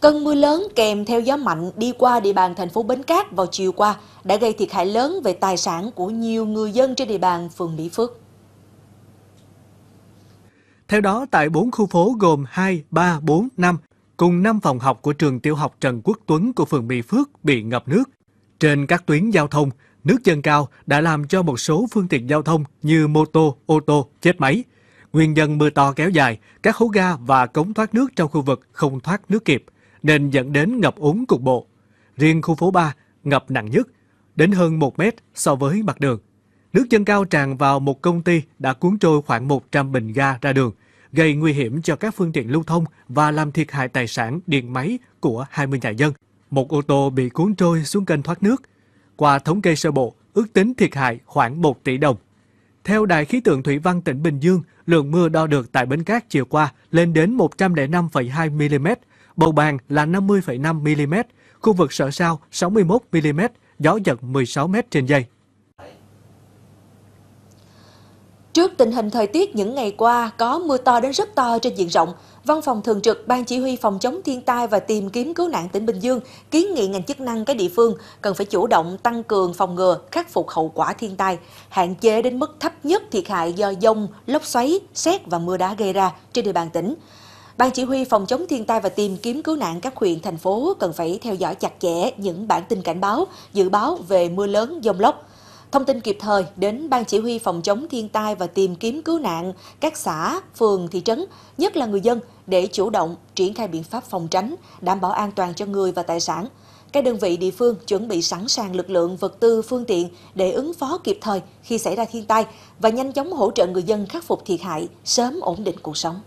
Cơn mưa lớn kèm theo gió mạnh đi qua địa bàn thành phố Bến Cát vào chiều qua đã gây thiệt hại lớn về tài sản của nhiều người dân trên địa bàn phường Mỹ Phước. Theo đó, tại 4 khu phố gồm 2, 3, 4, 5, cùng 5 phòng học của trường tiểu học Trần Quốc Tuấn của phường Mỹ Phước bị ngập nước. Trên các tuyến giao thông, nước dâng cao đã làm cho một số phương tiện giao thông như mô tô, ô tô chết máy. Nguyên nhân mưa to kéo dài, các hố ga và cống thoát nước trong khu vực không thoát nước kịp – nên dẫn đến ngập úng cục bộ. Riêng khu phố 3 ngập nặng nhất, đến hơn 1 mét so với mặt đường. Nước dâng cao tràn vào một công ty đã cuốn trôi khoảng 100 bình ga ra đường, gây nguy hiểm cho các phương tiện lưu thông và làm thiệt hại tài sản điện máy của 20 nhà dân. Một ô tô bị cuốn trôi xuống kênh thoát nước. Qua thống kê sơ bộ, ước tính thiệt hại khoảng 1 tỷ đồng. Theo Đài khí tượng Thủy văn tỉnh Bình Dương, lượng mưa đo được tại Bến Cát chiều qua lên đến 105,2 mm, Bầu bàn là 50,5 mm, khu vực sợ sao 61 mm, gió giật 16 m trên giây. Trước tình hình thời tiết những ngày qua có mưa to đến rất to trên diện rộng, Văn phòng thường trực Ban Chỉ huy Phòng chống thiên tai và tìm kiếm cứu nạn tỉnh Bình Dương kiến nghị ngành chức năng các địa phương cần phải chủ động tăng cường phòng ngừa, khắc phục hậu quả thiên tai, hạn chế đến mức thấp nhất thiệt hại do dông, lốc xoáy, xét và mưa đá gây ra trên địa bàn tỉnh. Ban chỉ huy phòng chống thiên tai và tìm kiếm cứu nạn các huyện, thành phố cần phải theo dõi chặt chẽ những bản tin cảnh báo, dự báo về mưa lớn, dông lốc. Thông tin kịp thời đến Ban chỉ huy phòng chống thiên tai và tìm kiếm cứu nạn các xã, phường, thị trấn, nhất là người dân để chủ động triển khai biện pháp phòng tránh, đảm bảo an toàn cho người và tài sản. Các đơn vị địa phương chuẩn bị sẵn sàng lực lượng, vật tư, phương tiện để ứng phó kịp thời khi xảy ra thiên tai và nhanh chóng hỗ trợ người dân khắc phục thiệt hại, sớm ổn định cuộc sống.